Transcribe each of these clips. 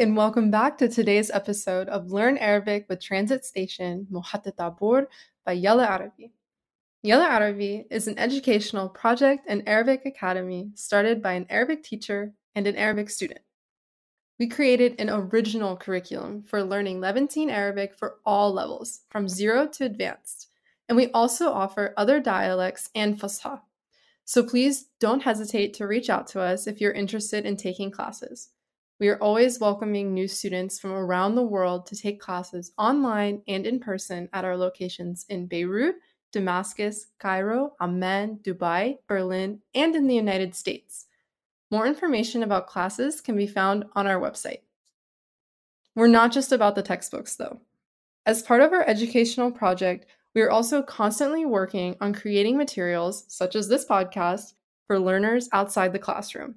and welcome back to today's episode of Learn Arabic with Transit Station Mohatta Tabor by Yala Arabi. Yala Arabi is an educational project and Arabic academy started by an Arabic teacher and an Arabic student. We created an original curriculum for learning Levantine Arabic for all levels, from zero to advanced, and we also offer other dialects and Fusha. So please don't hesitate to reach out to us if you're interested in taking classes. We are always welcoming new students from around the world to take classes online and in person at our locations in Beirut, Damascus, Cairo, Amman, Dubai, Berlin, and in the United States. More information about classes can be found on our website. We're not just about the textbooks, though. As part of our educational project, we are also constantly working on creating materials, such as this podcast, for learners outside the classroom.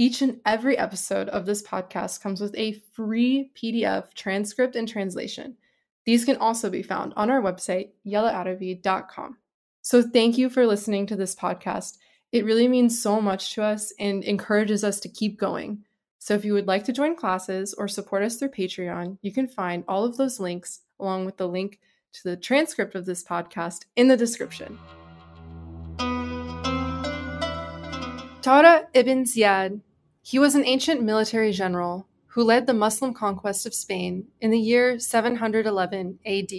Each and every episode of this podcast comes with a free PDF transcript and translation. These can also be found on our website, yellowadavi.com. So thank you for listening to this podcast. It really means so much to us and encourages us to keep going. So if you would like to join classes or support us through Patreon, you can find all of those links along with the link to the transcript of this podcast in the description. Tara Ibn Ziyad he was an ancient military general who led the Muslim conquest of Spain in the year 711 AD,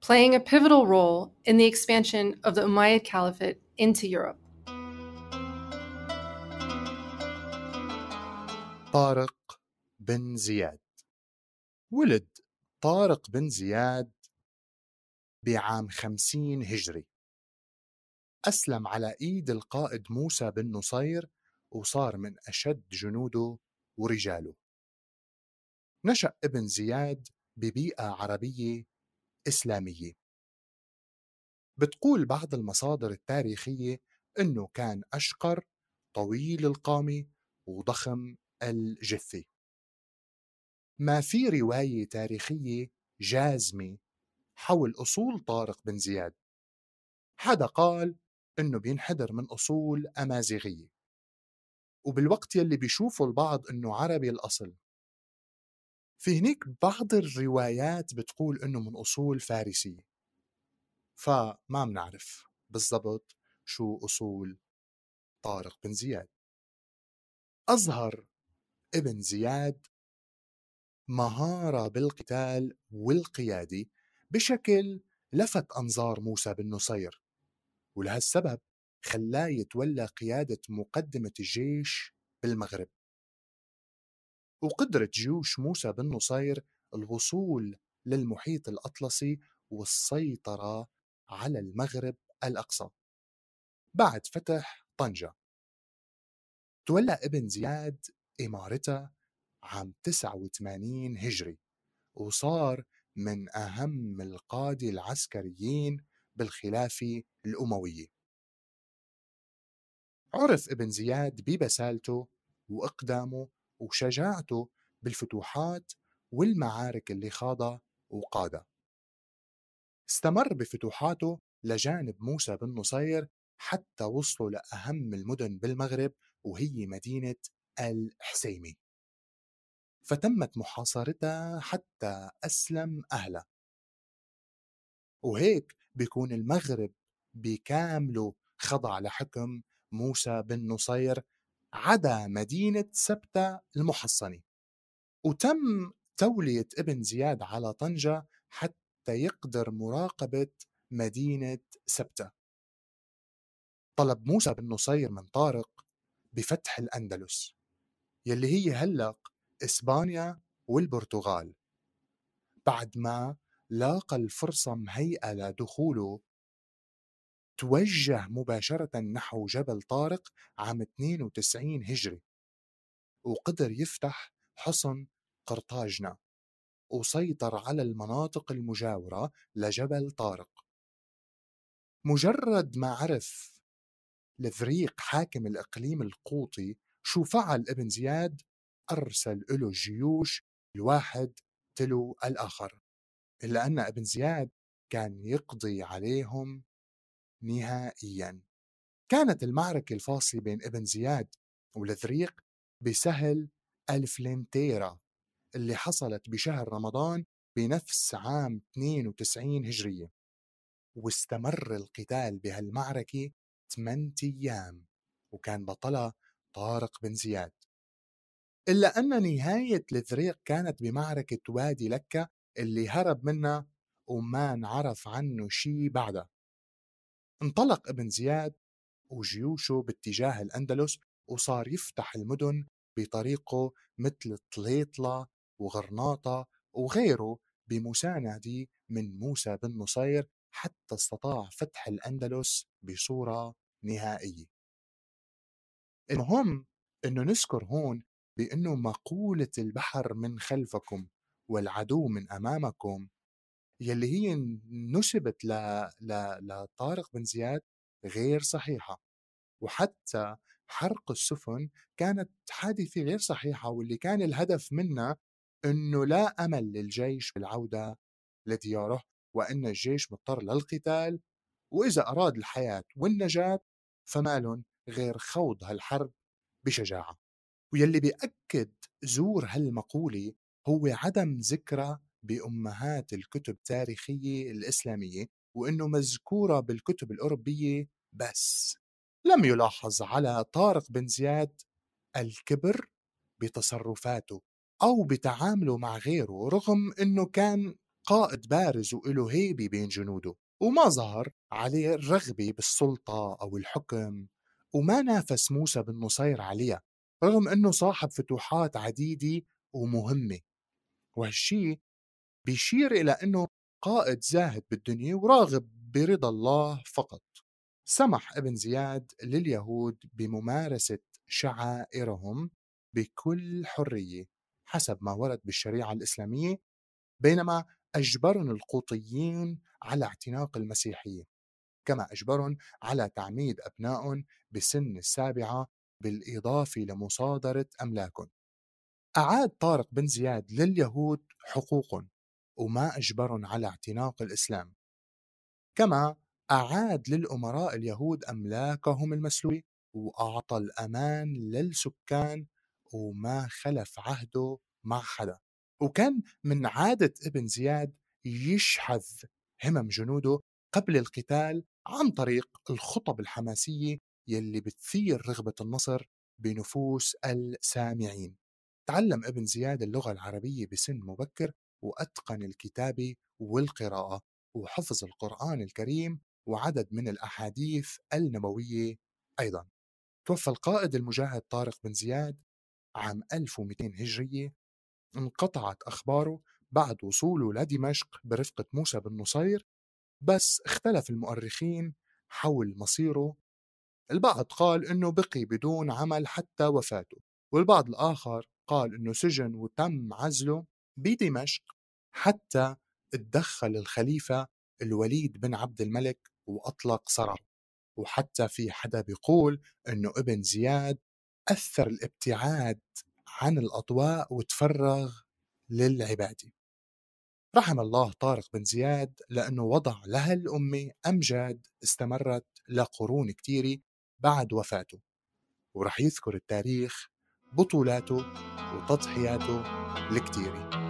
playing a pivotal role in the expansion of the Umayyad Caliphate into Europe. طارق بن زياد ولد طارق بن زياد بعام خمسين هجري أسلم على إيد القائد موسى بن نصير وصار من أشد جنوده ورجاله نشأ ابن زياد ببيئة عربية إسلامية بتقول بعض المصادر التاريخية أنه كان أشقر طويل القامة وضخم الجثة ما في رواية تاريخية جازمة حول أصول طارق بن زياد حدا قال أنه بينحدر من أصول أمازيغية وبالوقت يلي بيشوفوا البعض انه عربي الاصل في هنيك بعض الروايات بتقول انه من اصول فارسيه فما بنعرف بالضبط شو اصول طارق بن زياد أظهر ابن زياد مهارة بالقتال والقيادة بشكل لفت أنظار موسى بن نصير ولهالسبب خلاه يتولى قيادة مقدمة الجيش بالمغرب وقدرة جيوش موسى بن نصير الوصول للمحيط الأطلسي والسيطرة على المغرب الأقصى بعد فتح طنجة تولى ابن زياد إمارتها عام 89 هجري وصار من أهم القادة العسكريين بالخلافة الأموية عرف ابن زياد ببسالته وإقدامه وشجاعته بالفتوحات والمعارك اللي خاضها وقادها استمر بفتوحاته لجانب موسى بن نصير حتى وصلوا لأهم المدن بالمغرب وهي مدينة الحسيمي فتمت محاصرتها حتى أسلم أهلها وهيك بيكون المغرب بكامله خضع لحكم موسى بن نصير عدا مدينة سبتة المحصنة وتم تولية ابن زياد على طنجة حتى يقدر مراقبة مدينة سبتة طلب موسى بن نصير من طارق بفتح الأندلس يلي هي هلق إسبانيا والبرتغال بعد ما لاقى الفرصة مهيئة لدخوله توجه مباشرة نحو جبل طارق عام 92 هجري وقدر يفتح حصن قرطاجنة وسيطر على المناطق المجاورة لجبل طارق مجرد ما عرف لفريق حاكم الإقليم القوطي شو فعل ابن زياد أرسل له الجيوش الواحد تلو الآخر إلا أن ابن زياد كان يقضي عليهم نهائيا كانت المعركة الفاصلة بين ابن زياد والذريق بسهل الفلنتيرا اللي حصلت بشهر رمضان بنفس عام 92 هجرية واستمر القتال بهالمعركة 8 أيام وكان بطلها طارق بن زياد إلا أن نهاية الذريق كانت بمعركة وادي لكة اللي هرب منها وما انعرف عنه شيء بعدها انطلق ابن زياد وجيوشه باتجاه الأندلس وصار يفتح المدن بطريقه مثل طليطلة وغرناطة وغيره بمساندة من موسى بن نصير حتى استطاع فتح الأندلس بصورة نهائية المهم أنه نذكر هون بأنه مقولة البحر من خلفكم والعدو من أمامكم يلي هي نسبت ل... ل... لطارق بن زياد غير صحيحة وحتى حرق السفن كانت حادثة غير صحيحة واللي كان الهدف منها أنه لا أمل للجيش بالعودة لدياره وأن الجيش مضطر للقتال وإذا أراد الحياة والنجاة فمال غير خوض هالحرب بشجاعة ويلي بيأكد زور هالمقولة هو عدم ذكرى بأمهات الكتب التاريخية الإسلامية وأنه مذكورة بالكتب الأوروبية بس لم يلاحظ على طارق بن زياد الكبر بتصرفاته أو بتعامله مع غيره رغم أنه كان قائد بارز وإله هيبة بين جنوده وما ظهر عليه الرغبة بالسلطة أو الحكم وما نافس موسى بن نصير عليها رغم أنه صاحب فتوحات عديدة ومهمة وهالشي بيشير إلى أنه قائد زاهد بالدنيا وراغب برضا الله فقط سمح ابن زياد لليهود بممارسة شعائرهم بكل حرية حسب ما ورد بالشريعة الإسلامية بينما أجبرهم القوطيين على اعتناق المسيحية كما أجبرهم على تعميد أبنائهم بسن السابعة بالإضافة لمصادرة أملاكهم أعاد طارق بن زياد لليهود حقوقهم وما أجبرهم على اعتناق الإسلام كما أعاد للأمراء اليهود أملاكهم المسلوبة وأعطى الأمان للسكان وما خلف عهده مع حدا وكان من عادة ابن زياد يشحذ همم جنوده قبل القتال عن طريق الخطب الحماسية يلي بتثير رغبة النصر بنفوس السامعين تعلم ابن زياد اللغة العربية بسن مبكر وأتقن الكتابة والقراءة وحفظ القرآن الكريم وعدد من الأحاديث النبوية أيضا توفى القائد المجاهد طارق بن زياد عام 1200 هجرية انقطعت أخباره بعد وصوله لدمشق برفقة موسى بن نصير بس اختلف المؤرخين حول مصيره البعض قال انه بقي بدون عمل حتى وفاته والبعض الاخر قال انه سجن وتم عزله بدمشق حتى تدخل الخليفة الوليد بن عبد الملك وأطلق صرعه وحتى في حدا بيقول أنه ابن زياد أثر الابتعاد عن الأضواء وتفرغ للعبادة رحم الله طارق بن زياد لأنه وضع لهالأمة أمجاد استمرت لقرون كتيرة بعد وفاته ورح يذكر التاريخ بطولاته وتضحياته الكتيره